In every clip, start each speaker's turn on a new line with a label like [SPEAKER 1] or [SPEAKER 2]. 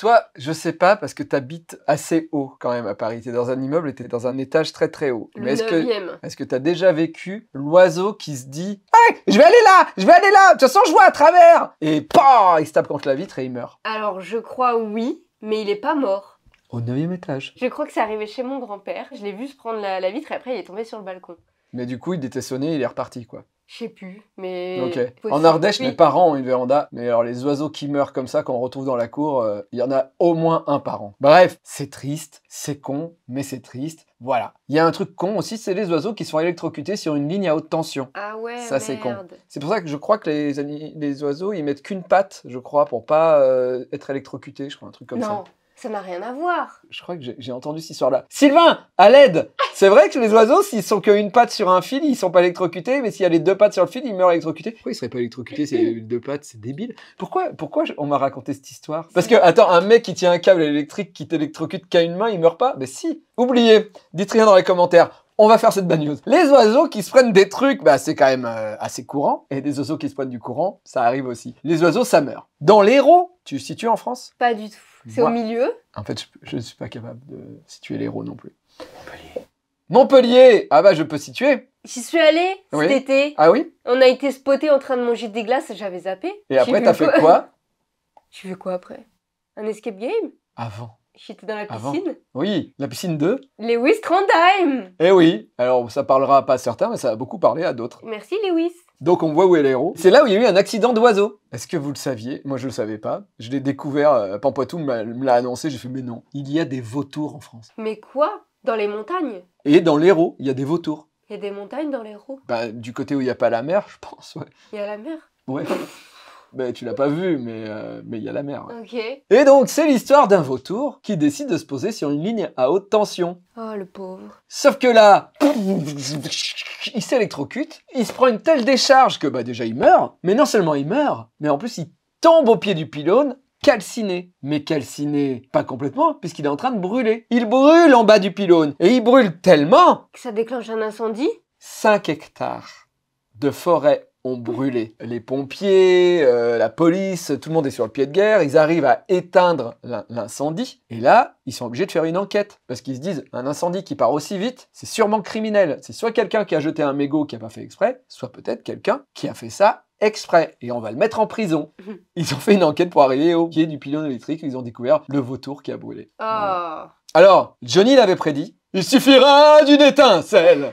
[SPEAKER 1] Toi, je sais pas parce que tu habites assez haut quand même à Paris. T'es dans un immeuble et dans un étage très très haut. Mais est-ce que est-ce que tu as déjà vécu l'oiseau qui se dit je vais aller là, je vais aller là. De toute façon, je vois à travers." Et paf il se tape contre la vitre et il meurt.
[SPEAKER 2] Alors, je crois oui, mais il est pas mort.
[SPEAKER 1] Au neuvième étage.
[SPEAKER 2] Je crois que c'est arrivé chez mon grand-père. Je l'ai vu se prendre la, vitre et après il est tombé sur le balcon.
[SPEAKER 1] Mais du coup, il était sonné, il est reparti quoi.
[SPEAKER 2] Je sais plus, mais. En Ardèche, mes
[SPEAKER 1] parents ont une véranda, mais alors les oiseaux qui meurent comme ça, qu'on retrouve dans la cour, il euh, y en a au moins un par an. Bref, c'est triste, c'est con, mais c'est triste. Voilà. Il y a un truc con aussi, c'est les oiseaux qui sont électrocutés sur une ligne à haute tension. Ah ouais, Ça, c'est con. C'est pour ça que je crois que les, les oiseaux, ils mettent qu'une patte, je crois, pour pas euh, être électrocutés, je crois, un truc comme non. ça.
[SPEAKER 2] Ça n'a rien à voir.
[SPEAKER 1] Je crois que j'ai entendu cette histoire-là. Sylvain, à l'aide C'est vrai que les oiseaux, s'ils sont qu'une patte sur un fil, ils sont pas électrocutés, mais s'il y a les deux pattes sur le fil, ils meurent électrocutés. Pourquoi ils seraient pas électrocutés s'il y a les deux pattes C'est débile. Pourquoi, pourquoi on m'a raconté cette histoire Parce que, attends, un mec qui tient un câble électrique qui t'électrocute qu'à une main, il meurt pas Mais ben si Oubliez Dites rien dans les commentaires on va faire cette bad news. Les oiseaux qui se prennent des trucs, bah c'est quand même euh, assez courant. Et des oiseaux qui se prennent du courant, ça arrive aussi. Les oiseaux, ça meurt. Dans l'Hérault, tu te en France Pas du tout. C'est au milieu En fait, je ne suis pas capable de situer l'héros non plus. Montpellier. Montpellier Ah bah, je peux situer.
[SPEAKER 2] J'y suis allée cet été. Ah oui On a été spoté en train de manger des glaces, j'avais zappé. Et après, t'as fait quoi Tu fais quoi après Un escape game Avant. J'étais dans la piscine.
[SPEAKER 1] Oui, la piscine de
[SPEAKER 2] Lewis Trondheim.
[SPEAKER 1] Eh oui, alors ça parlera pas à certains, mais ça a beaucoup parlé à d'autres.
[SPEAKER 2] Merci Lewis.
[SPEAKER 1] Donc on voit où est l'aéro. C'est là où il y a eu un accident d'oiseau. Est-ce que vous le saviez Moi je le savais pas. Je l'ai découvert, euh, Pampoitou me l'a annoncé, j'ai fait mais non, il y a des vautours en France.
[SPEAKER 2] Mais quoi Dans les montagnes
[SPEAKER 1] Et dans l'Hérault, il y a des vautours.
[SPEAKER 2] Il y a des montagnes dans l'Hérault
[SPEAKER 1] Bah du côté où il n'y a pas la mer, je pense, ouais. Il y a la mer Ouais. Mais tu l'as pas vu, mais euh, mais il y a la mer. Et donc, c'est l'histoire d'un vautour qui décide de se poser sur une ligne à haute tension.
[SPEAKER 2] Oh, le pauvre.
[SPEAKER 1] Sauf que là, il s'électrocute, il se prend une telle décharge que bah déjà il meurt, mais non seulement il meurt, mais en plus il tombe au pied du pylône calciné. Mais calciné, pas complètement, puisqu'il est en train de brûler. Il brûle en bas du pylône, et il brûle tellement...
[SPEAKER 2] Que ça déclenche un incendie
[SPEAKER 1] 5 hectares de forêt ont brûlé. Les pompiers, euh, la police, tout le monde est sur le pied de guerre, ils arrivent à éteindre l'incendie, et là, ils sont obligés de faire une enquête, parce qu'ils se disent, un incendie qui part aussi vite, c'est sûrement criminel. C'est soit quelqu'un qui a jeté un mégot qui n'a pas fait exprès, soit peut-être quelqu'un qui a fait ça exprès et on va le mettre en prison. Mhm. Ils ont fait une enquête pour arriver au pied du pylône électrique. Ils ont découvert le vautour qui a brûlé.
[SPEAKER 2] Oh.
[SPEAKER 1] Alors, Johnny l'avait prédit. Il suffira d'une étincelle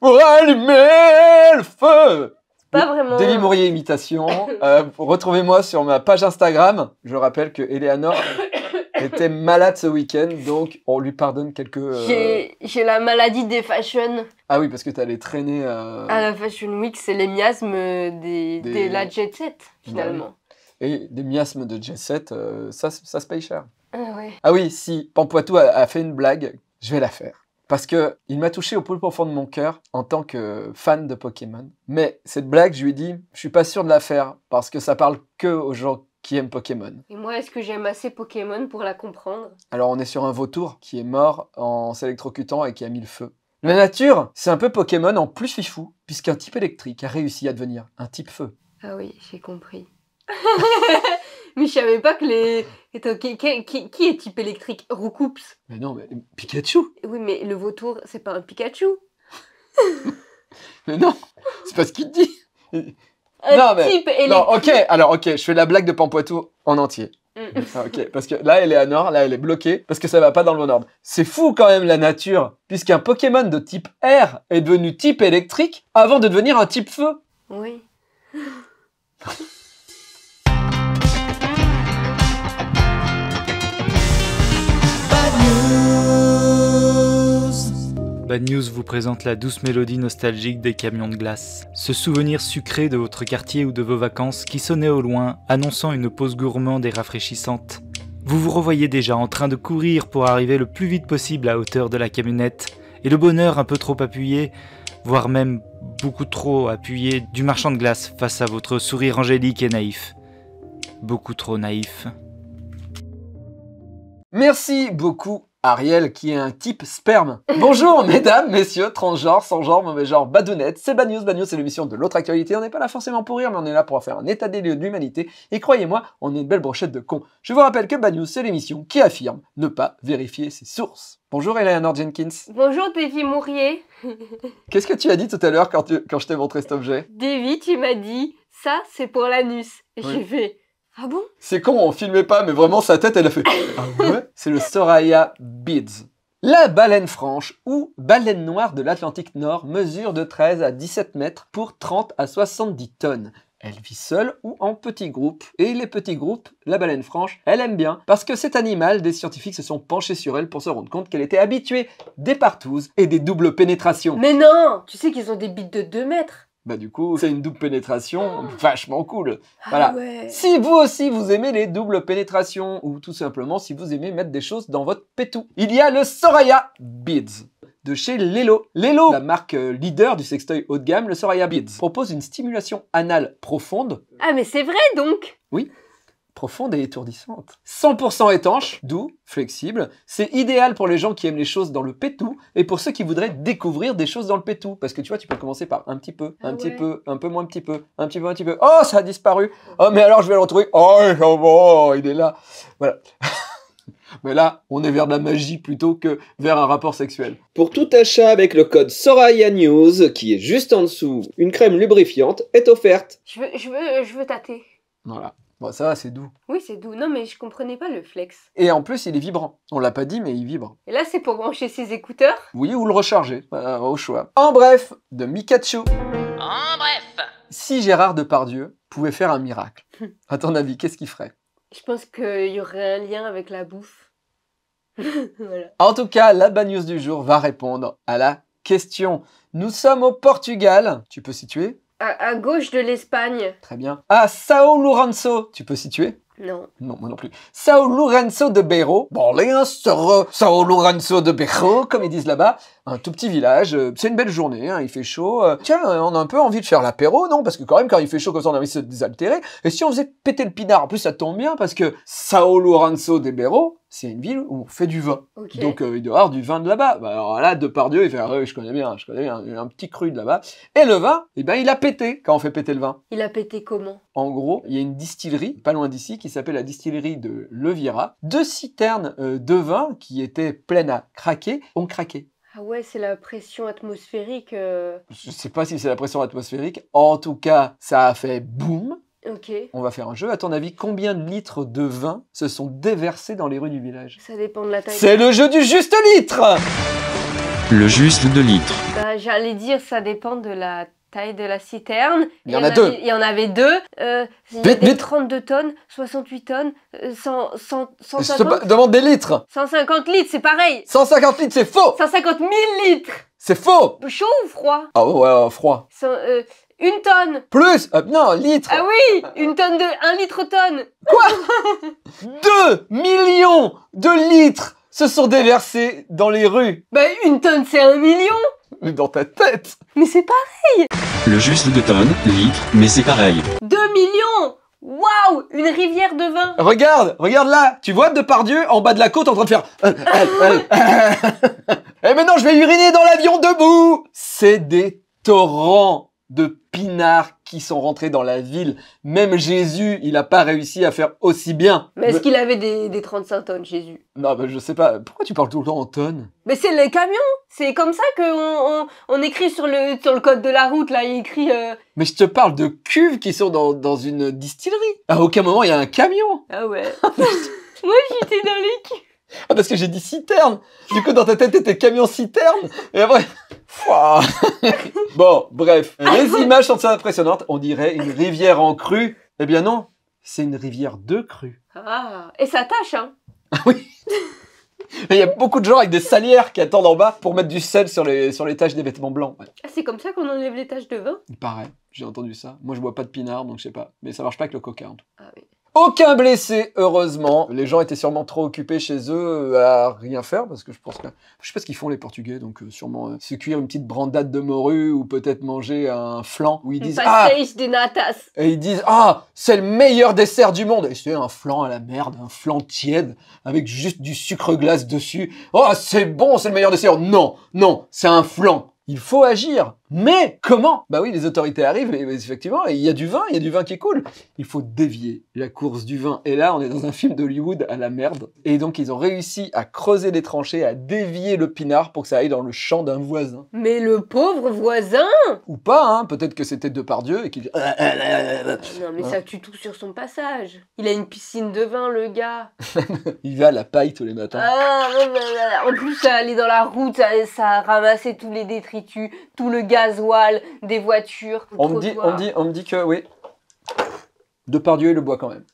[SPEAKER 1] pour allumer le feu.
[SPEAKER 2] Pas vraiment. Délie
[SPEAKER 1] imitation. Euh, retrouvez-moi sur ma page Instagram. Je rappelle que Eleanor
[SPEAKER 2] était
[SPEAKER 1] malade ce week-end, donc on lui pardonne quelques. Euh,
[SPEAKER 2] j'ai la maladie des fashions.
[SPEAKER 1] Ah oui, parce que allais traîner euh, à.
[SPEAKER 2] la Fashion Week, c'est les miasmes des, des... la jet set, bah finalement.
[SPEAKER 1] Et des miasmes de jet set, ça, ça se paye cher. Ah, ouais. ah oui, si Pampoitou a fait une blague, je vais la faire parce que il m'a touché au plus profond de mon cœur en tant que fan de Pokémon. Mais cette blague, je lui ai dit, je suis pas sûr de la faire parce que ça parle que aux gens qui aiment Pokémon.
[SPEAKER 2] Et moi, est-ce que j'aime assez Pokémon pour la comprendre
[SPEAKER 1] Alors, on est sur un vautour qui est mort en s'électrocutant et qui a mis le feu. La nature, c'est un peu Pokémon en plus fifou, puisqu'un type électrique a réussi à devenir un type feu.
[SPEAKER 2] Ah oui, j'ai compris. mais je savais pas que les. qui, est type électrique Roucoups
[SPEAKER 1] Mais non, Pikachu
[SPEAKER 2] Oui, mais le vautour, c'est pas un Pikachu
[SPEAKER 1] Mais non C'est pas ce qu'il dit non, mais... Non, ok, alors ok, je fais la blague de Pampoitou en entier. Mm. Ah, ok, parce que là, elle est à nord, là, elle est bloquée, parce que ça va pas dans le bon ordre. C'est fou quand même la nature, puisqu'un Pokémon de type air est devenu type électrique avant de devenir un type feu.
[SPEAKER 2] Oui.
[SPEAKER 1] Bad News vous présente la douce mélodie nostalgique des camions de glace. Ce souvenir sucré de votre quartier ou de vos vacances qui sonnait au loin, annonçant une pause gourmande et rafraîchissante. Vous vous revoyez déjà en train de courir pour arriver le plus vite possible à hauteur de la camionnette, et le bonheur un peu trop appuyé, voire même beaucoup trop appuyé, du marchand de glace face
[SPEAKER 2] à votre sourire angélique et naïf. Beaucoup trop naïf.
[SPEAKER 1] Merci beaucoup Ariel qui est un type sperme. Bonjour mesdames, messieurs, transgenres, sans genre, mauvais genre, badounette, c'est Bad News, Bad News c'est l'émission de l'autre actualité, on n'est pas là forcément pour rire mais on est là pour faire un état des lieux de l'humanité et croyez-moi, on est une belle brochette de cons. Je vous rappelle que Bad News c'est l'émission qui affirme ne pas vérifier ses sources. Bonjour Eleanor Jenkins.
[SPEAKER 2] Bonjour Davy Mourier.
[SPEAKER 1] Qu'est-ce que tu as dit tout à l'heure quand, quand je t'ai montré cet objet
[SPEAKER 2] Davy, tu m'as dit ça c'est pour l'anus. Et J'ai fait ah bon
[SPEAKER 1] C'est con, on filmait pas, mais vraiment sa tête, elle a fait. ah ouais C'est le Soraya Bids. La baleine franche ou baleine noire de l'Atlantique Nord mesure de 13 à 17 mètres pour 30 à 70 tonnes. Elle vit seule ou en petits groupes. Et les petits groupes, la baleine franche, elle aime bien. Parce que cet animal, des scientifiques se sont penchés sur elle pour se rendre compte qu'elle était habituée des partouzes et des doubles pénétrations. Mais non Tu sais qu'ils ont des bites de 2 mètres bah du coup, c'est une double pénétration ah. vachement cool. Ah voilà. Si vous aussi vous aimez les doubles pénétrations ou tout simplement si vous aimez mettre des choses dans votre pétou, il y a le Soraya Beads de chez Lelo. Lelo, la marque euh, leader du sextoy haut de gamme, le Soraya Beads, propose une stimulation anale profonde.
[SPEAKER 2] Ah mais c'est vrai donc
[SPEAKER 1] Oui, profonde et étourdissante. 100% étanche, doux, flexible, c'est idéal pour les gens qui aiment les choses dans le pétou et pour ceux qui voudraient découvrir des choses dans le pétou. Parce que tu vois, tu peux commencer par un petit peu, ah un petit peu, un peu moins un petit peu, un petit peu, un petit peu. Oh, ça a disparu. Oh, mais alors je vais le retrouver. Oh, il est là. Voilà. Mais là, on est vers de la magie plutôt que vers un rapport sexuel. Pour tout achat avec le code Soraya News, qui est juste en dessous, une crème lubrifiante est offerte. Je
[SPEAKER 2] veux, je veux, je veux tâter.
[SPEAKER 1] Voilà. Bon, bah, ça va, c'est doux.
[SPEAKER 2] Oui, c'est doux. Non, mais je comprenais pas le flex.
[SPEAKER 1] Et en plus, il est vibrant. On l'a pas dit, mais il vibre.
[SPEAKER 2] Et là, c'est pour brancher ses écouteurs
[SPEAKER 1] Oui, ou le recharger, euh, au choix. En bref, de Mikachu. En bref Si Gérard Depardieu pouvait faire un miracle, à ton avis, qu'est-ce qu'il ferait
[SPEAKER 2] Je pense qu'il y aurait un lien avec la bouffe.
[SPEAKER 1] En tout cas, la bad news du jour va répondre à la question. Nous sommes au Portugal. Tu peux situer à, gauche de l'Espagne. Très bien. À ah, Sao Lourenço, tu peux situer non. Non, moi non plus. Sao Lourenço de Beiro. Bon, les hein, Sao Lourenço de Beiro, comme ils disent là-bas. Un tout petit village. Euh, c'est une belle journée, hein. il fait chaud. Euh, tiens, euh, on a un peu envie de faire l'apéro, non Parce que quand même, quand il fait chaud, comme ça, on a envie de se désaltérer. Et si on faisait péter le pinard En plus, ça tombe bien, parce que Sao Lourenço de Beiro, c'est une ville où on fait du vin. Donc euh, il doit avoir du vin de là-bas. Bah, alors là, de par Dieu, il fait ah je connais bien, je connais bien, il y a un petit cru de là-bas. Et le vin, eh ben, il a pété quand on fait péter le vin.
[SPEAKER 2] Il a pété comment
[SPEAKER 1] En gros, il y a une distillerie, pas loin d'ici, qui s'appelle la distillerie de Levira. Deux citernes euh, de vin qui étaient pleines à craquer ont craqué.
[SPEAKER 2] Ah ouais, c'est la pression atmosphérique. Je euh.
[SPEAKER 1] Je sais pas si c'est la pression atmosphérique. En tout cas, ça a fait boum. On va faire un jeu. À ton avis, combien de litres de vin se sont déversés dans les rues du village Ça dépend de la taille. C'est le jeu du juste litre Le juste de litre.
[SPEAKER 2] Bah, j'allais dire, ça dépend de la taille de la citerne. Il y, en, a deux. Avait, il y en avait deux. 32 euh, tonnes, 68 tonnes, 100, 100 150...
[SPEAKER 1] demande des litres
[SPEAKER 2] 150 litres, c'est pareil 150 litres, c'est faux 150 000 litres
[SPEAKER 1] c'est faux
[SPEAKER 2] Chaud ou froid
[SPEAKER 1] Ah ouais, froid.
[SPEAKER 2] 100... Une tonne
[SPEAKER 1] Plus euh, Non, litre Ah
[SPEAKER 2] oui Une tonne de... Un litre tonne Quoi
[SPEAKER 1] Deux millions de litres se sont déversés dans les rues Bah une tonne c'est un million Mais dans ta tête Mais c'est pareil Le juste de tonnes, litres, mais c'est pareil
[SPEAKER 2] Deux millions Waouh Une rivière de vin
[SPEAKER 1] Regarde Regarde là Tu vois de Depardieu en bas de la côte en train de faire... Euh, euh, eh maintenant, je vais uriner dans l'avion debout C'est des torrents de qui sont rentrés dans la ville. Même Jésus, il n'a pas réussi à faire aussi bien. Mais est-ce qu'il
[SPEAKER 2] avait des, 35 tonnes, Jésus
[SPEAKER 1] Non, mais je sais pas. Pourquoi tu parles tout le temps en tonnes
[SPEAKER 2] Mais c'est les camions C'est comme ça qu'on on, écrit sur le, sur le code de la route, là, il écrit... Euh,
[SPEAKER 1] mais je te parle de cuves qui sont dans, une distillerie. À aucun moment, il y a un camion.
[SPEAKER 2] Ah ouais ah, Moi, j'étais
[SPEAKER 3] dans les cuves.
[SPEAKER 1] Ah, parce que j'ai dit citerne Du coup, dans ta tête, t'étais camion citerne Et après... bon, bref, ah les images sont impressionnantes. On dirait une rivière en crue. Eh bien non, c'est une rivière de crue.
[SPEAKER 2] Ah, et ça tâche, hein ah oui
[SPEAKER 1] Il y a beaucoup de gens avec des salières qui attendent en bas pour mettre du sel sur les, sur les taches des vêtements blancs. Ah,
[SPEAKER 2] c'est comme ça qu'on enlève les taches de vin
[SPEAKER 1] pareil j'ai entendu ça. Moi, je bois pas de pinard, donc je sais pas. Mais ça marche pas avec le coca. En Ah oui. Aucun blessé, heureusement. Les gens étaient sûrement trop occupés chez eux euh, à rien faire parce que je pense que je sais pas ce qu'ils font les Portugais, donc euh, sûrement euh, se cuire une petite brandade de morue ou peut-être manger un flan où ils disent ah natas et ils disent ah c'est le meilleur dessert du monde et c'est un flan à la merde, un flan tiède avec juste du sucre glace dessus. Oh c'est bon, c'est le meilleur dessert. Non, non, c'est un flan. Il faut agir. Mais comment Bah oui, les autorités arrivent, mais effectivement, il y a du vin, il y a du vin qui coule. Il faut dévier la course du vin. Et là, on est dans un film d'Hollywood à la merde. Et donc, ils ont réussi à creuser les tranchées, à dévier le pinard pour que ça aille dans le champ d'un voisin. Mais le pauvre voisin Ou pas, hein, Peut-être que c'était de Dieu et qu'il... Euh, euh, euh, non, mais ça hein
[SPEAKER 2] tue tout sur son passage. Il a une piscine de vin, le gars.
[SPEAKER 1] il va à la paille tous les matins.
[SPEAKER 2] Ah, en plus, ça allait dans la route, ça, ça a tous les détritus, tout le gars des voitures. On me, dit, on, me dit,
[SPEAKER 1] on me dit que oui. de Dieu et le bois quand même.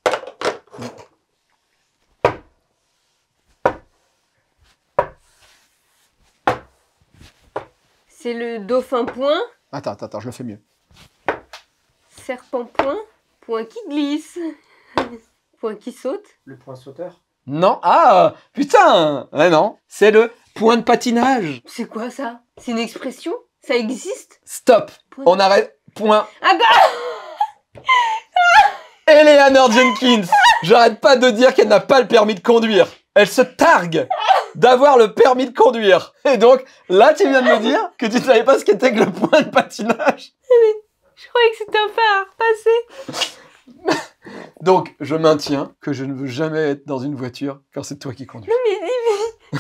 [SPEAKER 2] C'est le dauphin point.
[SPEAKER 1] Attends, attends, je le fais mieux.
[SPEAKER 2] Serpent point, point qui glisse, point qui saute.
[SPEAKER 1] Le point sauteur Non, ah, putain mais eh non, c'est le point de patinage.
[SPEAKER 2] C'est quoi ça C'est une expression ça existe
[SPEAKER 1] Stop. On arrête. Point.
[SPEAKER 2] Ah bah
[SPEAKER 1] Eleanor Jenkins. J'arrête pas de dire qu'elle n'a pas le permis de conduire. Elle se targue d'avoir le permis de conduire. Et donc, là, tu viens de me dire que tu ne savais pas ce qu'était que le point de patinage.
[SPEAKER 2] je croyais que c'était un
[SPEAKER 1] à passé. donc, je maintiens que je ne veux jamais être dans une voiture quand c'est toi qui conduis.
[SPEAKER 2] mais...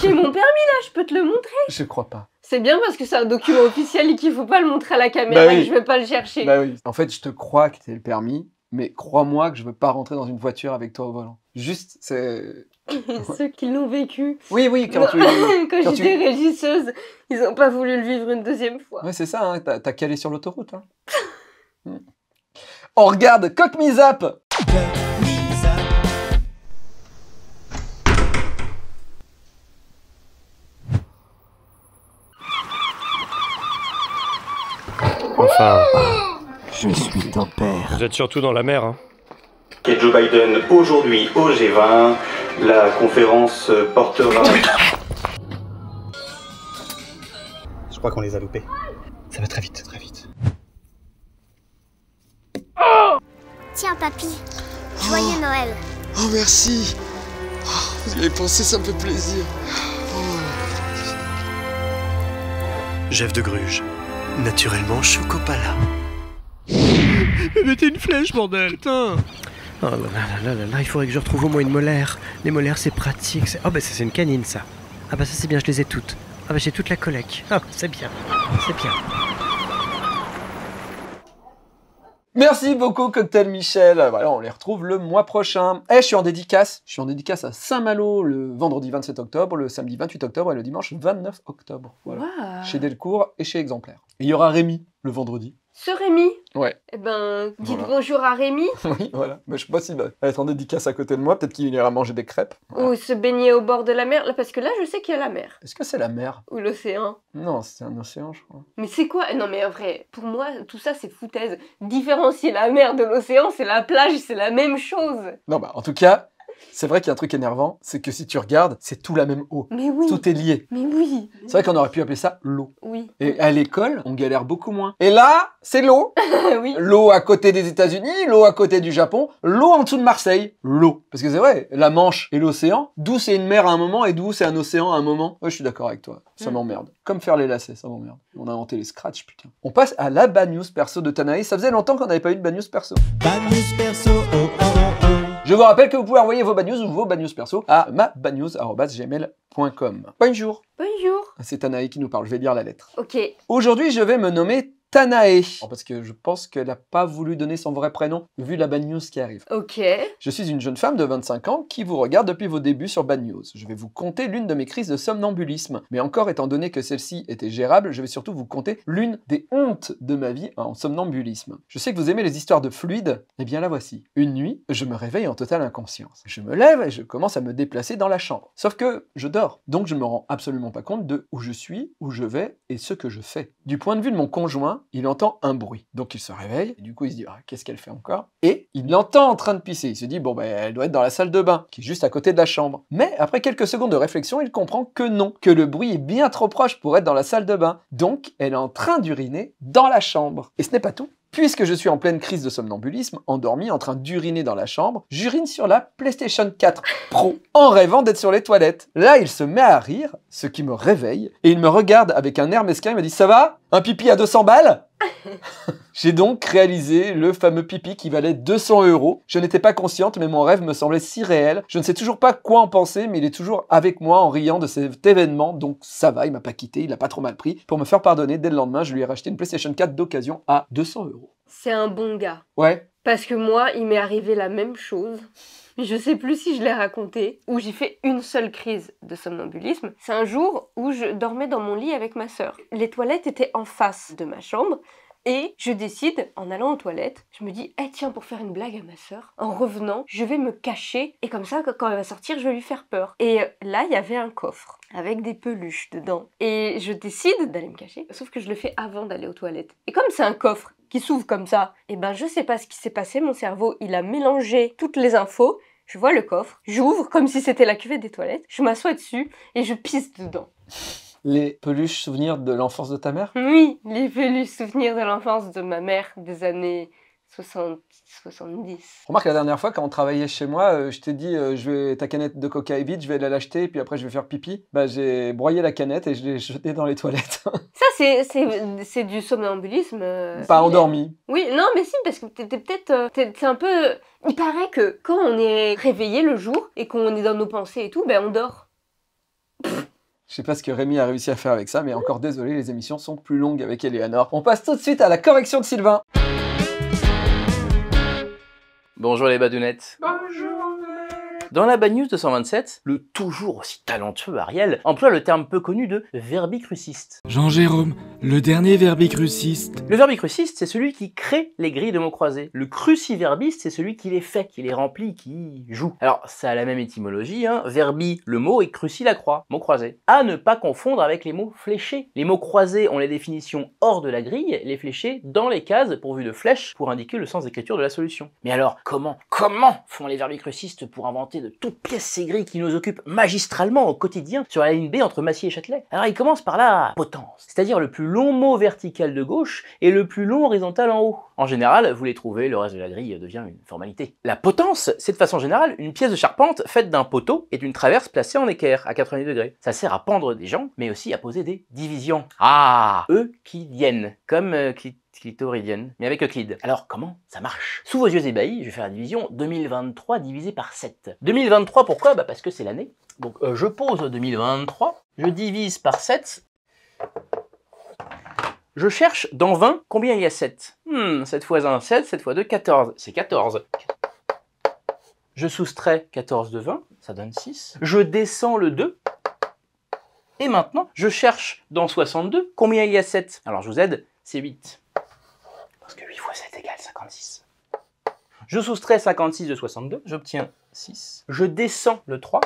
[SPEAKER 2] J'ai mon permis là, je peux te le montrer.
[SPEAKER 1] Je crois pas.
[SPEAKER 2] C'est bien parce que c'est un document officiel et qu'il faut pas le montrer à la caméra bah et je vais pas le chercher. Bah
[SPEAKER 1] en fait, je te crois que tu t'es le permis, mais crois-moi que je veux pas rentrer dans une voiture avec toi au volant. Juste, c'est.
[SPEAKER 2] Ceux qui l'ont vécu.
[SPEAKER 1] Oui, oui, quand tu. quand, j'étais
[SPEAKER 2] régisseuse, ils n'ont pas voulu le vivre
[SPEAKER 1] une deuxième fois. Ouais, c'est ça, hein, t'as calé sur l'autoroute. Hein. Hmm. On regarde Coq Misap! Je suis ton père. Vous êtes surtout dans la mer. Hein.
[SPEAKER 2] Et Joe Biden, aujourd'hui au G20, la conférence portera.
[SPEAKER 1] Je crois qu'on les a loupés. Ça va très vite, très vite.
[SPEAKER 3] Tiens, papy, joyeux Noël. Oh, merci.
[SPEAKER 1] Oh, vous y avez pensé, ça me fait plaisir. Oh. Jeff de Gruge. Naturellement Chocopala. t'es une flèche, bordel, putain Oh là là là là là, il faudrait que je retrouve au moins une molaire. Les molaires, c'est pratique. Oh bah ça, c'est une canine, ça. Ah bah ça, c'est bien, je les ai toutes. Ah bah j'ai toute la collecte. Ah, c'est bien, c'est bien. Merci beaucoup, Cocktail Michel. Voilà, bah, on les retrouve le mois prochain. Eh, je suis en dédicace. Je suis en dédicace à Saint-Malo le vendredi 27 octobre, le samedi 28 octobre et le dimanche 29 octobre. Voilà. Chez Delcourt et chez Exemplaire il y aura Rémi le vendredi. Ce Rémi Ouais.
[SPEAKER 2] Eh ben, dites bonjour à Rémi.
[SPEAKER 1] oui, voilà. Mais je sais pas s'il va être en dédicace à côté de moi. Peut-être qu'il ira manger des crêpes.
[SPEAKER 2] Ou se baigner au bord de la mer. Parce que là, je sais qu'il y a la mer. Est-ce
[SPEAKER 1] que c'est la mer
[SPEAKER 2] Ou l'océan
[SPEAKER 1] Non, c'est un océan, je crois.
[SPEAKER 2] Mais c'est quoi Non, mais en vrai, pour moi, tout ça, c'est foutaise. Différencier la mer de l'océan, c'est la plage, c'est la même chose.
[SPEAKER 1] Non, bah, en tout cas, c'est vrai qu'il y a un truc énervant, c'est que si tu regardes, c'est tout la même eau. Mais oui. Tout est lié. Mais oui. C'est vrai qu'on aurait pu appeler ça l'eau. Oui. Et à l'école, on galère beaucoup moins. Et là, c'est l'eau. oui. L'eau à côté des États-Unis, l'eau à côté du Japon, l'eau en dessous de Marseille, l'eau. Parce que c'est vrai, la Manche et l'océan, d'où c'est une mer à un moment et d'où c'est un océan à un moment. Ouais, je suis d'accord avec toi. Ça mm. m'emmerde. Comme faire les lacets, ça m'emmerde. On a inventé les scratchs, putain. On passe à la bad news perso de Tanaï. Ça faisait longtemps qu'on n'avait pas eu de bad perso. perso, oh, oh. Je vous rappelle que vous pouvez envoyer vos bad news ou vos bad news perso à ah. mabadnews.com Bonjour. Bonjour. C'est Anaï qui nous parle, je vais lire la lettre. Ok. Aujourd'hui, je vais me nommer Tanae. Parce que je pense qu'elle n'a pas voulu donner son vrai prénom, vu la bad news qui arrive. Ok. Je suis une jeune femme de 25 ans qui vous regarde depuis vos débuts sur Bad News. Je vais vous conter l'une de mes crises de somnambulisme. Mais encore, étant donné que celle-ci était gérable, je vais surtout vous conter l'une des hontes de ma vie en somnambulisme. Je sais que vous aimez les histoires de fluide, eh bien la voici. Une nuit, je me réveille en totale inconscience. Je me lève et je commence à me déplacer dans la chambre. Sauf que je dors, donc je ne me rends absolument pas compte de où je suis, où je vais et ce que je fais. Du point de vue de mon conjoint, il entend un bruit. Donc il se réveille, et du coup il se dit ah, qu'est-ce qu'elle fait encore Et il l'entend en train de pisser. Il se dit bon ben elle doit être dans la salle de bain, qui est juste à côté de la chambre. Mais après quelques secondes de réflexion, il comprend que non, que le bruit est bien trop proche pour être dans la salle de bain. Donc elle est en train d'uriner dans la chambre. Et ce n'est pas tout. Puisque je suis en pleine crise de somnambulisme, endormi, en train d'uriner dans la chambre, j'urine sur la PlayStation 4 Pro en rêvant d'être sur les toilettes. Là, il se met à rire, ce qui me réveille, et il me regarde avec un air mesquin, il me dit Ça va Un pipi à 200 balles J'ai donc réalisé le fameux pipi qui valait 200 euros. Je n'étais pas consciente, mais mon rêve me semblait si réel. Je ne sais toujours pas quoi en penser, mais il est toujours avec moi en riant de cet événement. Donc ça va, il m'a pas quitté, il a pas trop mal pris. Pour me faire pardonner, dès le lendemain, je lui ai racheté une PlayStation 4 d'occasion à 200 euros.
[SPEAKER 2] C'est un bon gars. Ouais. Parce que moi, il m'est arrivé la même chose. Je sais plus si je l'ai raconté, où j'ai fait une seule crise de somnambulisme. C'est un jour où je dormais dans mon lit avec ma sœur. Les toilettes étaient en face de ma chambre. Et je décide, en allant aux toilettes, je me dis, eh tiens, pour faire une blague à ma soeur en revenant, je vais me cacher, et comme ça, quand elle va sortir, je vais lui faire peur. Et là, il y avait un coffre, avec des peluches dedans. Et je décide d'aller me cacher, sauf que je le fais avant d'aller aux toilettes. Et comme c'est un coffre qui s'ouvre comme ça, et eh ben je sais pas ce qui s'est passé, mon cerveau, il a mélangé toutes les infos, je vois le coffre, j'ouvre comme si c'était la cuvette des toilettes, je m'assois dessus et je pisse dedans.
[SPEAKER 1] Les peluches souvenirs de l'enfance de ta mère
[SPEAKER 2] Oui, les peluches souvenirs de l'enfance de ma mère des années 70.
[SPEAKER 1] Remarque, la dernière fois, quand on travaillait chez moi, euh, je t'ai dit, euh, je vais, ta canette de coca je vais aller l'acheter, puis après je vais faire pipi. Bah, j'ai broyé la canette et je l'ai jetée dans les toilettes.
[SPEAKER 2] ça, c'est, c'est, du somnambulisme. Euh, pas endormi. Oui, non, mais si, parce que t'es, peut-être... c'est un peu... Il paraît que quand on est réveillé le jour et qu'on est dans nos pensées et tout, ben on
[SPEAKER 1] dort. Je sais pas ce que Rémi a réussi à faire avec ça, mais encore désolé, les émissions sont plus longues avec Eleanor. On passe tout de suite à la correction de Sylvain.
[SPEAKER 3] Bonjour les badounettes. Dans la Bad News 227, le toujours aussi talentueux Ariel emploie le terme peu connu de verbicruciste.
[SPEAKER 1] Jean-Jérôme, le dernier verbicruciste.
[SPEAKER 3] Le verbicruciste, c'est celui qui crée les grilles de mots croisés. Le cruciverbiste, c'est celui qui les fait, qui les remplit, qui joue. Alors, ça a la même étymologie, hein. Verbi, le mot, et cruci, la croix, mots croisés. À ne pas confondre avec les mots fléchés. Les mots croisés ont les définitions hors de la grille, les fléchés dans les cases pourvues de flèches pour indiquer le sens d'écriture de la solution. Mais alors, comment, comment font les verbicrucistes pour inventer de toute pièce grilles qui nous occupe magistralement au quotidien sur la ligne B entre Massy et Châtelet. Alors il commence par la potence, c'est-à-dire le plus long mot vertical de gauche et le plus long horizontal en haut. En général, vous les trouvez, le reste de la grille devient une formalité. La potence, c'est de façon générale une pièce de charpente faite d'un poteau et d'une traverse placée en équerre à 90 degrés. Ça sert à pendre des gens, mais aussi à poser des divisions. Ah, eux qui viennent, comme euh, qui clitoridienne, mais avec Euclide. Alors comment ça marche Sous vos yeux ébahis, je vais faire la division 2023 divisé par 7. 2023, pourquoi bah, Parce que c'est l'année. Donc euh, je pose 2023, je divise par 7. Je cherche dans 20 combien il y a 7. Hmm, 7 fois 1, 7, 7 fois 2, 14. C'est 14. Je soustrais 14 de 20, ça donne 6. Je descends le 2, et maintenant, je cherche dans 62 combien il y a 7. Alors je vous aide, c'est 8. Parce que 8 fois 7 égale 56. Je soustrais 56 de 62, j'obtiens 6. Je descends le 3.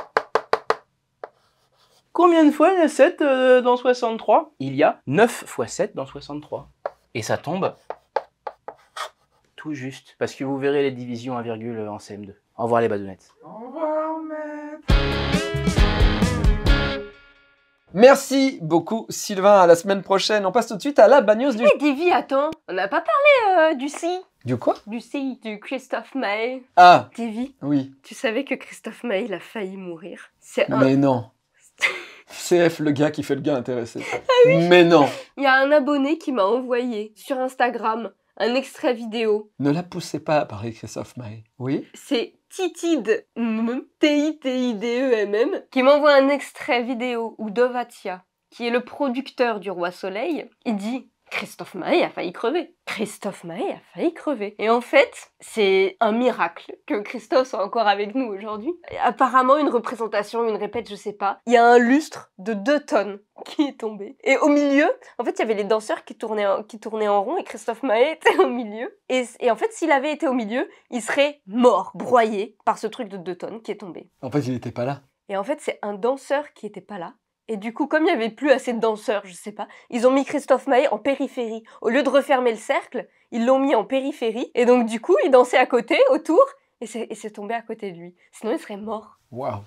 [SPEAKER 3] Combien de fois il y a 7 euh, dans 63 Il y a 9 x 7 dans 63. Et ça tombe tout juste, parce que vous verrez les
[SPEAKER 1] divisions en virgule en CM2. Au revoir les badounettes. Au revoir Merci beaucoup, Sylvain. À la semaine prochaine. On passe tout de suite à la bagnose du. Mais Davy, attends, on n'a pas parlé euh, du si Du quoi Du C. du
[SPEAKER 2] Christophe Maé. Ah Davy Oui. Tu savais que Christophe Maé, il a failli mourir C'est Mais
[SPEAKER 1] non CF, le gars qui fait le gars intéressé. Ah oui Mais non
[SPEAKER 2] Il y a un abonné qui m'a envoyé sur Instagram un extrait vidéo.
[SPEAKER 1] Ne la poussez pas à parler, Christophe Maé. Oui
[SPEAKER 2] C'est Titide, T-I-T-I-D-E-M-M, e qui m'envoie un extrait vidéo où Dovatia, qui est le producteur du Roi Soleil, il dit Christophe Mahé a failli crever. Christophe Mahé a failli crever. Et en fait, c'est un miracle que Christophe soit encore avec nous aujourd'hui. Apparemment, une représentation, une répète, je sais pas. Il y a un lustre de deux tonnes qui est tombé. Et au milieu, en fait, il y avait les danseurs qui tournaient en, qui tournaient en rond et Christophe Mahé était au milieu. Et, en fait, s'il avait été au milieu, il serait mort, broyé par ce truc de deux tonnes qui est tombé.
[SPEAKER 1] En fait, il n'était pas là.
[SPEAKER 2] Et en fait, c'est un danseur qui n'était pas là et du coup, comme il n'y avait plus assez de danseurs, je sais pas, ils ont mis Christophe Maé en périphérie. Au lieu de refermer le cercle, ils l'ont mis en périphérie. Et donc, du coup, il dansait à côté, autour, et c'est tombé à côté de lui. Sinon, il serait mort.
[SPEAKER 1] Waouh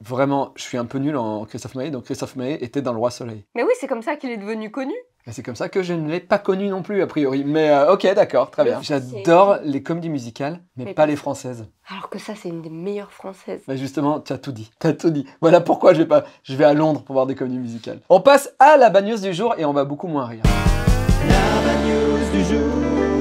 [SPEAKER 1] Vraiment, je suis un peu nul en Christophe Maé, donc Christophe Maé était dans Le Roi Soleil.
[SPEAKER 2] Mais oui, c'est comme ça qu'il est devenu connu.
[SPEAKER 1] Et c'est comme ça que je ne l'ai pas connu non plus, a priori. Mais euh, ok, d'accord, très bien. J'adore les comédies musicales, mais, pas les françaises.
[SPEAKER 2] Alors que ça, c'est une des meilleures françaises.
[SPEAKER 1] Mais justement, tu as tout dit. Tu as tout dit. Voilà pourquoi je vais, pas... je vais à Londres pour voir des comédies musicales. On passe à la bagnose du jour et on va beaucoup moins rire. La du jour.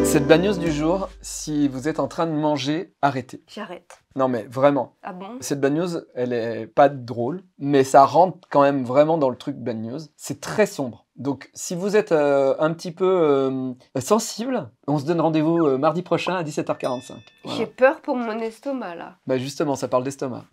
[SPEAKER 1] Cette bagnose du jour, si vous êtes en train de manger, arrêtez. J'arrête. Non mais vraiment. Ah bon Cette bagnose, elle est pas drôle, mais ça rentre quand même vraiment dans le truc bagnose. C'est très sombre. Donc, si vous êtes euh, un petit peu euh, sensible, on se donne rendez-vous euh, mardi prochain à 17h45. J'ai
[SPEAKER 2] peur pour mon estomac, là.
[SPEAKER 1] Bah justement, ça parle d'estomac.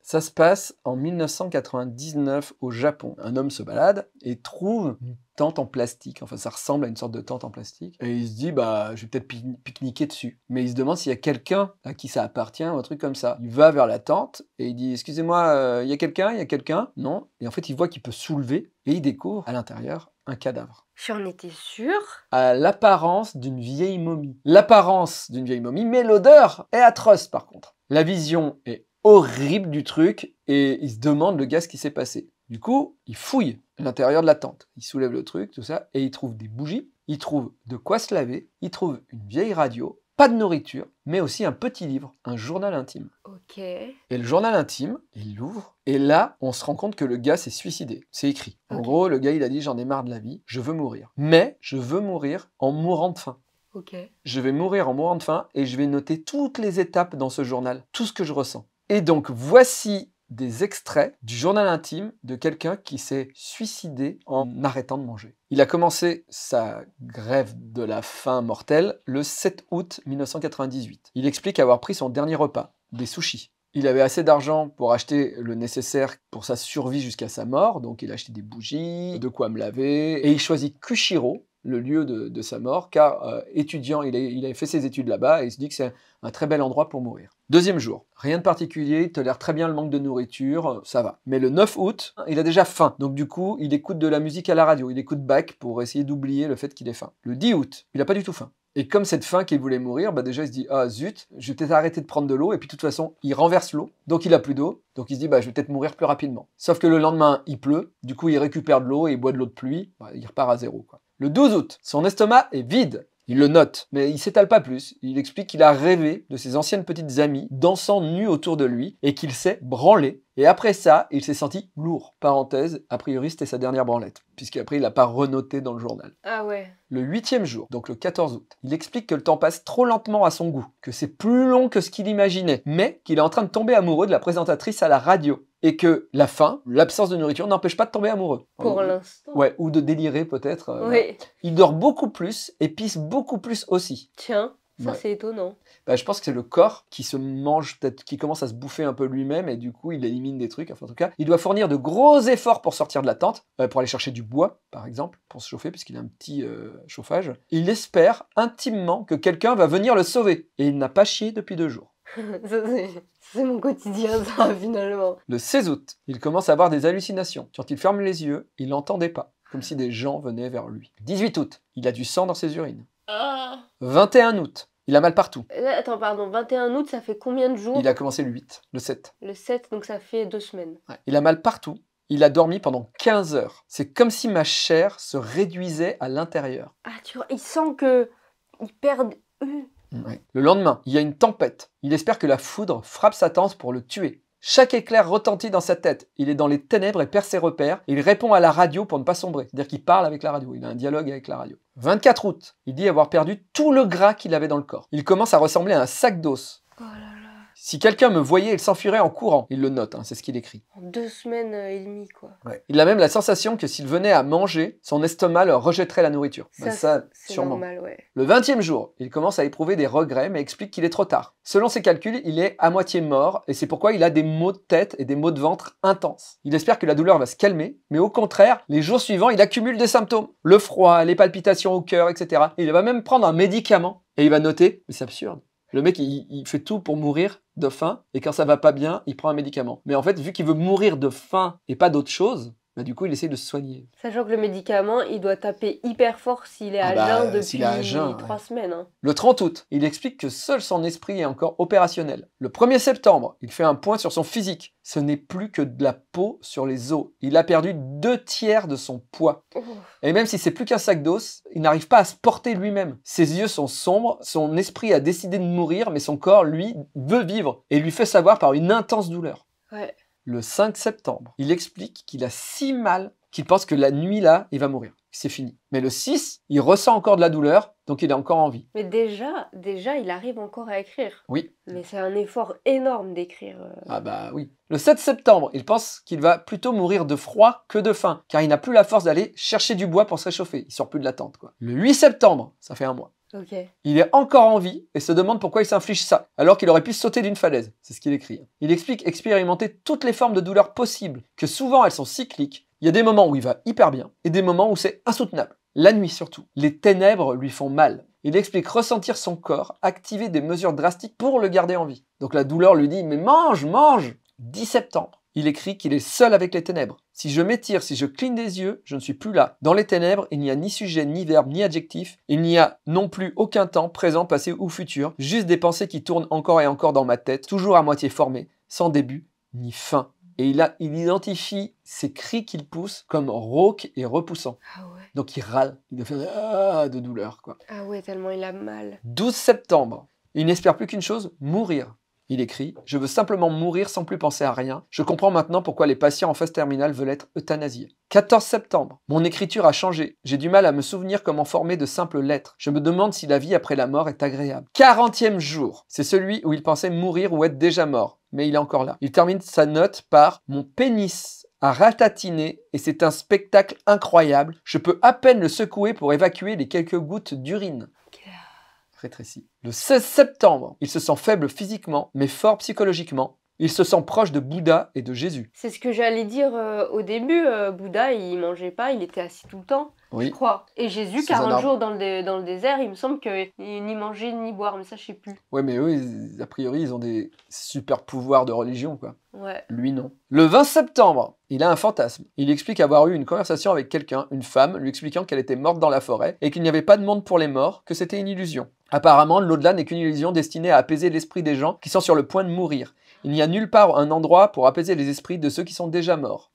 [SPEAKER 1] Ça se passe en 1999 au Japon. Un homme se balade et trouve mm tente en plastique. Enfin, ça ressemble à une sorte de tente en plastique. Et il se dit, bah, je vais peut-être pique-niquer dessus. Mais il se demande s'il y a quelqu'un à qui ça appartient ou un truc comme ça. Il va vers la tente et il dit, excusez-moi, il euh, y a quelqu'un, il y a quelqu'un Non. Et en fait, il voit qu'il peut soulever et il découvre à l'intérieur un cadavre.
[SPEAKER 2] en étais sûr.
[SPEAKER 1] À l'apparence d'une vieille momie. L'apparence d'une vieille momie, mais l'odeur est atroce par contre. La vision est horrible du truc et il se demande le gars ce qui s'est passé. Du coup, il fouille l'intérieur de la tente. Il soulève le truc, tout ça, et il trouve des bougies, il trouve de quoi se laver, il trouve une vieille radio, pas de nourriture, mais aussi un petit livre, un journal intime.
[SPEAKER 2] Ok. Et
[SPEAKER 1] le journal intime, il l'ouvre, et là, on se rend compte que le gars s'est suicidé. C'est écrit. En gros, le gars, il a dit J'en ai marre de la vie, je veux mourir. Mais je veux mourir en mourant de faim. Ok. Je vais mourir en mourant de faim, et je vais noter toutes les étapes dans ce journal, tout ce que je ressens. Et donc, voici des extraits du journal intime de quelqu'un qui s'est suicidé en arrêtant de manger. Il a commencé sa grève de la faim mortelle le 7 août 1998. Il explique avoir pris son dernier repas, des sushis. Il avait assez d'argent pour acheter le nécessaire pour sa survie jusqu'à sa mort, donc il a acheté des bougies, de quoi me laver, et il choisit Kushiro, le lieu de, sa mort, car euh, étudiant, il, avait fait ses études là-bas et il se dit que c'est un très bel endroit pour mourir. Deuxième jour, rien de particulier, il tolère très bien le manque de nourriture, ça va. Mais le 9 août, il a déjà faim, donc du coup, il écoute de la musique à la radio, il écoute Bach pour essayer d'oublier le fait qu'il est faim. Le 10 août, il n'a pas du tout faim. Et comme cette faim qu'il voulait mourir, bah déjà il se dit ah zut, je vais peut-être arrêter de prendre de l'eau et puis de toute façon il renverse l'eau, donc il a plus d'eau, donc il se dit bah je vais peut-être mourir plus rapidement. Sauf que le lendemain il pleut, du coup il récupère de l'eau et il boit de l'eau de pluie, bah, il repart à zéro Le 12 août, son estomac est vide. Il le note, mais il s'étale pas plus. Il explique qu'il a rêvé de ses anciennes petites amies dansant nues autour de lui et qu'il s'est branlé. Et après ça, il s'est senti lourd. Parenthèse, a priori c'était sa dernière branlette, puisqu'après il n'a pas renoté dans le journal. Ah ouais. Le huitième jour, donc le 14 août, il explique que le temps passe trop lentement à son goût, que c'est plus long que ce qu'il imaginait, mais qu'il est en train de tomber amoureux de la présentatrice à la radio et que la faim, l'absence de nourriture n'empêche pas de tomber amoureux. Pour l'instant. Ouais, ou de délirer peut-être. Euh, oui. Il dort beaucoup plus et pisse beaucoup plus aussi. Tiens, ça c'est étonnant. Bah, je pense que c'est le corps qui se mange peut-être, qui commence à se bouffer un peu lui-même et du coup il élimine des trucs. Enfin, en tout cas, il doit fournir de gros efforts pour sortir de la tente, euh, pour aller chercher du bois par exemple, pour se chauffer puisqu'il a un petit euh, chauffage. Il espère intimement que quelqu'un va venir le sauver et il n'a pas chié depuis deux jours
[SPEAKER 2] c'est mon quotidien, ça, finalement.
[SPEAKER 1] Le 16 août, il commence à avoir des hallucinations. Quand il ferme les yeux, il n'entendait pas, comme si des gens venaient vers lui. 18 août, il a du sang dans ses urines. 21 ah. août, il a mal partout.
[SPEAKER 2] Euh, attends, pardon, 21 août, ça fait combien de jours Il
[SPEAKER 1] a commencé le 8, le 7.
[SPEAKER 2] Le 7, donc ça fait deux semaines.
[SPEAKER 1] Il a mal partout. Il a dormi pendant 15 heures. C'est comme si ma chair se réduisait à l'intérieur.
[SPEAKER 2] Ah, tu vois, il sent que il perd euh,
[SPEAKER 1] le lendemain, il y a une tempête. Il espère que la foudre frappe sa tente pour le tuer. Chaque éclair retentit dans sa tête. Il est dans les ténèbres et perd ses repères. Il répond à la radio pour ne pas sombrer. C'est-à-dire qu'il parle avec la radio. Il a un dialogue avec la radio. 24 août, il dit avoir perdu tout le gras qu'il avait dans le corps. Il commence à ressembler à un sac d'os. Oh si quelqu'un me voyait, il s'enfuirait en courant. Il le note, hein, c'est ce qu'il écrit.
[SPEAKER 2] En deux semaines euh, et demie, quoi.
[SPEAKER 1] Il a même la sensation que s'il venait à manger, son estomac leur rejetterait la nourriture. Ça, ben sûrement. Le 20e jour, il commence à éprouver des regrets, mais explique qu'il est trop tard. Selon ses calculs, il est à moitié mort, et c'est pourquoi il a des maux de tête et des maux de ventre intenses. Il espère que la douleur va se calmer, mais au contraire, les jours suivants, il accumule des symptômes. Le froid, les palpitations au cœur, etc. il va même prendre un médicament. Et il va noter, mais c'est absurde. Le mec, il, fait tout pour mourir de faim et quand ça va pas bien, il prend un médicament. Mais en fait, vu qu'il veut mourir de faim et pas d'autre chose, bah, du coup, il essaie de se soigner.
[SPEAKER 2] Sachant que le médicament, il doit taper hyper fort s'il est ah à bah, jeun depuis trois semaines. Hein.
[SPEAKER 1] Le 30 août, il explique que seul son esprit est encore opérationnel. Le 1er septembre, il fait un point sur son physique. Ce n'est plus que de la peau sur les os. Il a perdu deux tiers de son poids. Et même si c'est plus qu'un sac d'os, il n'arrive pas à se porter lui-même. Ses yeux sont sombres, son esprit a décidé de mourir, mais son corps, lui, veut vivre et lui fait savoir par une intense douleur. Ouais le 5 septembre. Il explique qu'il a si mal qu'il pense que la nuit là, il va mourir. C'est fini. Mais le 6, il ressent encore de la douleur, donc il est encore envie.
[SPEAKER 2] Mais déjà, déjà, il arrive encore à écrire. Oui. Mais c'est un effort énorme d'écrire. Euh.
[SPEAKER 1] Ah bah oui. Le 7 septembre, il pense qu'il va plutôt mourir de froid que de faim, car il n'a plus la force d'aller chercher du bois pour se réchauffer. Il sort plus de la tente, quoi. Le 8 septembre, ça fait un mois. Il est encore en vie et se demande pourquoi il s'inflige ça, alors qu'il aurait pu sauter d'une falaise. C'est ce qu'il écrit. Il explique expérimenter toutes les formes de douleurs possibles, que souvent elles sont cycliques. Il y a des moments où il va hyper bien et des moments où c'est insoutenable. La nuit surtout. Les ténèbres lui font mal. Il explique ressentir son corps, activer des mesures drastiques pour le garder en vie. Donc la douleur lui dit Mais mange, mange 10 septembre il écrit qu'il est seul avec les ténèbres. Si je m'étire, si je cligne des yeux, je ne suis plus là. Dans les ténèbres, il n'y a ni sujet, ni verbe, ni adjectif. Il n'y a non plus aucun temps, présent, passé ou futur. Juste des pensées qui tournent encore et encore dans ma tête, toujours à moitié formées, sans début ni fin. Et il, il identifie ces cris qu'il pousse comme rauques et repoussants. Ah Donc il râle, il fait ah, de douleur. Quoi.
[SPEAKER 2] Ah ouais, tellement il a mal.
[SPEAKER 1] 12 septembre. Il n'espère plus qu'une chose, mourir. Il écrit Je veux simplement mourir sans plus penser à rien. Je comprends maintenant pourquoi les patients en phase terminale veulent être euthanasiés. 14 septembre. Mon écriture a changé. J'ai du mal à me souvenir comment former de simples lettres. Je me demande si la vie après la mort est agréable. 40e jour. C'est celui où il pensait mourir ou être déjà mort. Mais il est encore là. Il termine sa note par Mon pénis a ratatiné et c'est un spectacle incroyable. Je peux à peine le secouer pour évacuer les quelques gouttes d'urine ici Le 16 septembre, il se sent faible physiquement, mais fort psychologiquement. Il se sent proche de Bouddha et de Jésus.
[SPEAKER 2] C'est ce que j'allais dire euh, au début. Euh, Bouddha, il mangeait pas, il était assis tout le temps. Oui. Je crois. Et Jésus, 40 jours dans le, dans le désert, il me semble qu'il euh, n'y mangeait ni boire, mais ça, je sais plus.
[SPEAKER 1] Ouais, mais eux, a priori, ils ont des super pouvoirs de religion, quoi. Lui, non. Le 20 septembre, il a un fantasme. Il explique avoir eu une conversation avec quelqu'un, une femme, lui expliquant qu'elle était morte dans la forêt et qu'il n'y avait pas de monde pour les morts, que c'était une illusion. Apparemment, l'au-delà n'est qu'une illusion destinée à apaiser l'esprit des gens qui sont sur le point de mourir. Il n'y a nulle part un endroit pour apaiser les esprits de ceux qui sont déjà morts.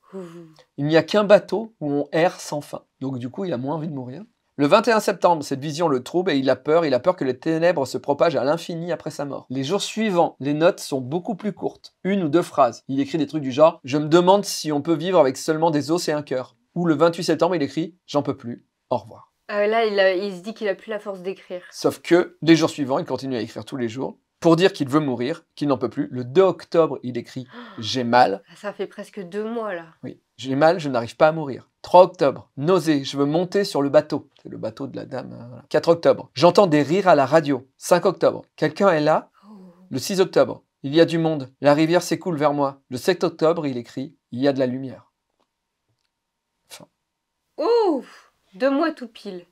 [SPEAKER 1] Il n'y a qu'un bateau où on erre sans fin. Donc du coup, il a moins envie de mourir. Le 21 septembre, cette vision le trouble et il a peur, il a peur que les ténèbres se propagent à l'infini après sa mort. Les jours suivants, les notes sont beaucoup plus courtes, une ou deux phrases. Il écrit des trucs du genre Je me demande si on peut vivre avec seulement des os et un cœur. Ou le 28 septembre, il écrit J'en peux plus, au revoir.
[SPEAKER 2] Ah là, il, se dit qu'il a plus la force d'écrire.
[SPEAKER 1] Sauf que, les jours suivants, il continue à écrire tous les jours pour dire qu'il veut mourir, qu'il n'en peut plus. Le 2 octobre, il écrit J'ai mal.
[SPEAKER 2] Ah, ça fait presque deux mois là.
[SPEAKER 1] Oui, j'ai mal, je n'arrive pas à mourir. 3 octobre, nausée, je veux monter sur le bateau. C'est le bateau de la dame. 4 euh, octobre, j'entends des rires à la radio. 5 octobre, quelqu'un est là. Oh. Le 6 octobre, il y a du monde. La rivière s'écoule vers moi. Le 7 octobre, il écrit Il y a de la lumière. Enfin. Ouf deux mois tout pile.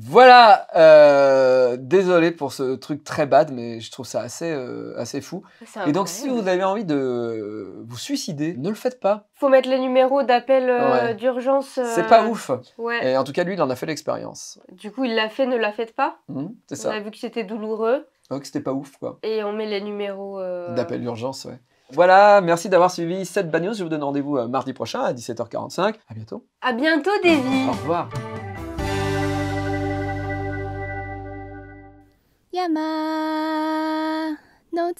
[SPEAKER 1] Voilà, euh, désolé pour ce truc très bad, mais je trouve ça assez, euh, assez fou. Et donc, si vous avez envie de euh, vous suicider, ne le faites pas.
[SPEAKER 2] Faut mettre les numéros d'appel d'urgence. C'est pas ouf.
[SPEAKER 1] Et en tout cas, lui, il en a fait l'expérience.
[SPEAKER 2] Du coup, il l'a fait, ne la faites pas.
[SPEAKER 1] Mmh, c'est ça. On a vu
[SPEAKER 2] que c'était douloureux.
[SPEAKER 1] c'était pas ouf, quoi.
[SPEAKER 2] Et on met les numéros. D'appel
[SPEAKER 1] d'urgence, ouais. Voilà, merci d'avoir suivi cette news. Je vous donne rendez-vous euh, mardi prochain à 17h45. À bientôt.
[SPEAKER 2] À bientôt, Davy. Au revoir. Yama no